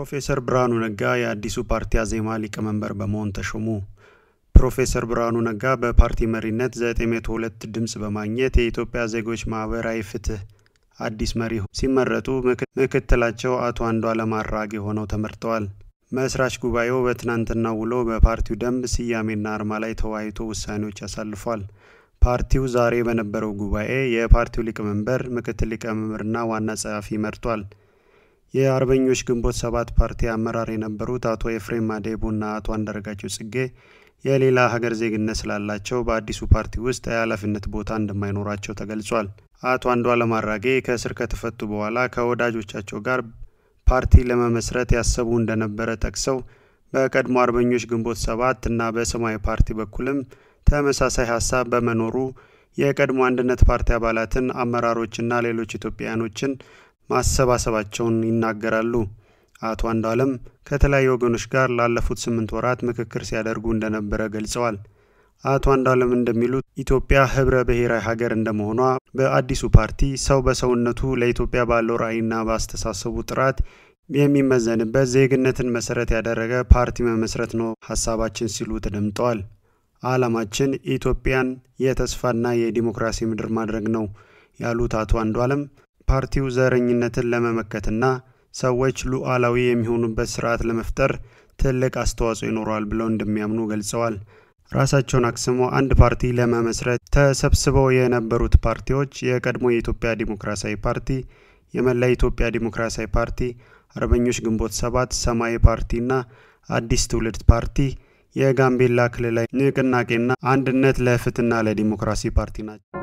ፕሮፌሰር ብርሃኑ ነጋ የአዲሱ ፓርቲ አዜማ ሊቀመንበር በመሆን ተሾሙ። ፕሮፌሰር ብርሃኑ ነጋ በፓርቲ መሪነት 902 ድምፅ በማግኘት የኢትዮጵያ ዜጎች ማህበራዊ ፍትህ አዲስ መሪ ሲመረጡ ምክትላቸው አቶ አንዷ አራጌ ሆነው ተመርጠዋል። መስራች ጉባኤው በትናንትና ውሎ በፓርቲው ደንብ ስያሜና አርማ ላይ ተወያይቶ ውሳኔዎች አሳልፏል። ፓርቲው ዛሬ በነበረው ጉባኤ የፓርቲው ሊቀመንበር፣ ምክትል ሊቀመንበርና ዋና ጸሐፊ መርጧል። የአርበኞች ግንቦት ሰባት ፓርቲ አመራር የነበሩት አቶ ኤፍሬም አዴቡና አቶ አንዳርጋቸው ጽጌ የሌላ ሀገር ዜግነት ስላላቸው በአዲሱ ፓርቲ ውስጥ የኃላፊነት ቦታ እንደማይኖራቸው ተገልጿል። አቶ አንዷ አራጌ ከእስር ከተፈቱ በኋላ ከወዳጆቻቸው ጋር ፓርቲ ለመመስረት ያሰቡ እንደነበረ ጠቅሰው በቀድሞ አርበኞች ግንቦት ሰባት እና በሰማያዊ ፓርቲ በኩልም ተመሳሳይ ሀሳብ በመኖሩ የቀድሞ አንድነት ፓርቲ አባላትን፣ አመራሮችና ሌሎች ኢትዮጵያውያኖችን ማሰባሰባቸውን ይናገራሉ። አቶ አንዱዓለም ከተለያዩ ወገኖች ጋር ላለፉት ስምንት ወራት ምክክር ሲያደርጉ እንደነበረ ገልጸዋል። አቶ አንዱዓለም እንደሚሉት ኢትዮጵያ ህብረ ብሔራዊ ሀገር እንደመሆኗ በአዲሱ ፓርቲ ሰው በሰውነቱ ለኢትዮጵያ ባለው ራዕይና ባስተሳሰቡ ጥራት የሚመዘንበት ዜግነትን መሰረት ያደረገ ፓርቲ መመስረት ነው ሀሳባችን ሲሉ ተደምጠዋል። አላማችን ኢትዮጵያን የተስፋና የዲሞክራሲ ምድር ማድረግ ነው ያሉት አቶ አንዱዓለም ፓርቲው ዘረኝነትን ለመመከትና ሰዎች ሉዓላዊ የሚሆኑበት ስርዓት ለመፍጠር ትልቅ አስተዋጽኦ ይኖረዋል ብለው እንደሚያምኑ ገልጸዋል። ራሳቸውን አክስሞ አንድ ፓርቲ ለመመስረት ተሰብስበው የነበሩት ፓርቲዎች የቀድሞ የኢትዮጵያ ዲሞክራሲያዊ ፓርቲ፣ የመላ ኢትዮጵያ ዲሞክራሲያዊ ፓርቲ፣ አርበኞች ግንቦት ሰባት፣ ሰማያዊ ፓርቲና አዲስ ትውልድ ፓርቲ፣ የጋምቤላ ክልላዊ ንቅናቄና አንድነት ለፍትህና ለዲሞክራሲ ፓርቲ ናቸው።